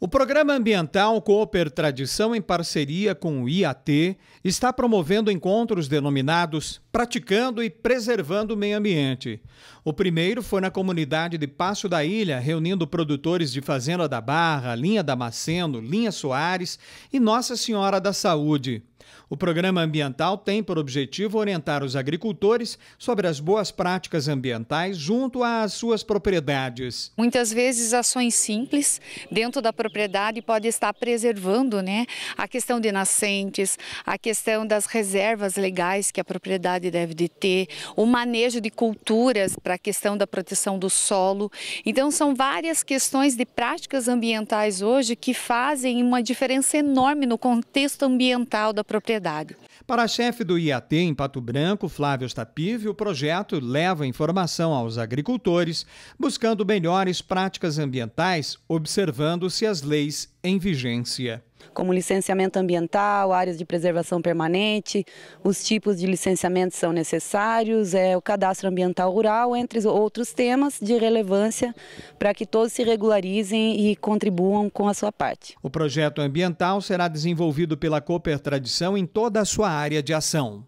O Programa Ambiental Cooper Tradição, em parceria com o IAT, está promovendo encontros denominados Praticando e Preservando o Meio Ambiente. O primeiro foi na comunidade de Passo da Ilha, reunindo produtores de Fazenda da Barra, Linha Damasceno, Linha Soares e Nossa Senhora da Saúde. O programa ambiental tem por objetivo orientar os agricultores sobre as boas práticas ambientais junto às suas propriedades. Muitas vezes ações simples dentro da propriedade pode estar preservando, né, a questão de nascentes, a questão das reservas legais que a propriedade deve de ter, o manejo de culturas para a questão da proteção do solo. Então são várias questões de práticas ambientais hoje que fazem uma diferença enorme no contexto ambiental da propriedade propriedade. Para a chefe do IAT em Pato Branco, Flávio Stapive, o projeto leva informação aos agricultores, buscando melhores práticas ambientais, observando-se as leis em vigência como licenciamento ambiental, áreas de preservação permanente, os tipos de licenciamento são necessários, é, o cadastro ambiental rural, entre outros temas de relevância para que todos se regularizem e contribuam com a sua parte. O projeto ambiental será desenvolvido pela Cooper Tradição em toda a sua área de ação.